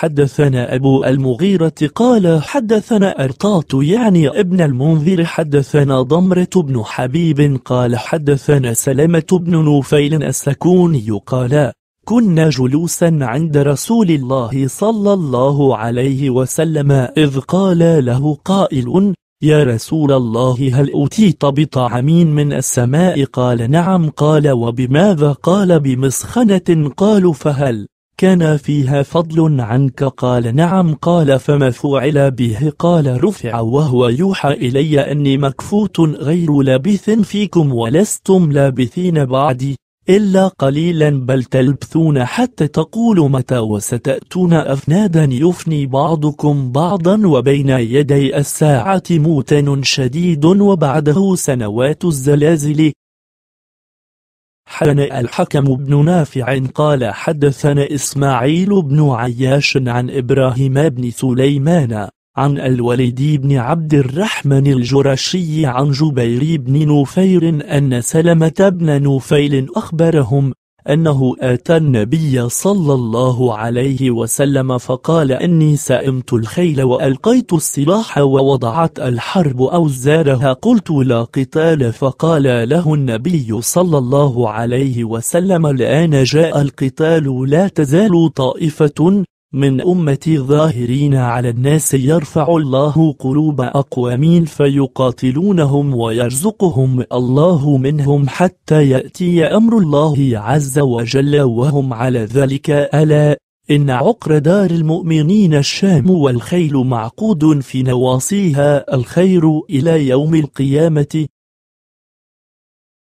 حدثنا أبو المغيرة قال حدثنا أرطات يعني ابن المنذر حدثنا ضمرة بن حبيب قال حدثنا سلمة بن نوفيل السكوني قال كنا جلوسا عند رسول الله صلى الله عليه وسلم إذ قال له قائل يا رسول الله هل أتيت بطعام من السماء قال نعم قال وبماذا قال بمسخنة قالوا فهل كان فيها فضل عنك قال نعم قال فما فعل به قال رفع وهو يوحى إلي أني مكفوت غير لابث فيكم ولستم لابثين بعدي إلا قليلا بل تلبثون حتى تقول متى وستأتون أفنادا يفني بعضكم بعضا وبين يدي الساعة موتن شديد وبعده سنوات الزلازل حدثنا الحكم بن نافع قال حدثنا إسماعيل بن عياش عن إبراهيم بن سليمان عن الوليد بن عبد الرحمن الجرشي عن جبير بن نوفير أن سلمة بن نوفيل أخبرهم أنه آتى النبي صلى الله عليه وسلم فقال إني سئمت الخيل وألقيت السلاح ووضعت الحرب أوزارها قلت لا قتال فقال له النبي صلى الله عليه وسلم الآن جاء القتال لا تزال طائفة من أمتي الظاهرين على الناس يرفع الله قلوب أقوام فيقاتلونهم ويرزقهم الله منهم حتى يأتي أمر الله عز وجل وهم على ذلك ألا إن عقر دار المؤمنين الشام والخيل معقود في نواصيها الخير إلى يوم القيامة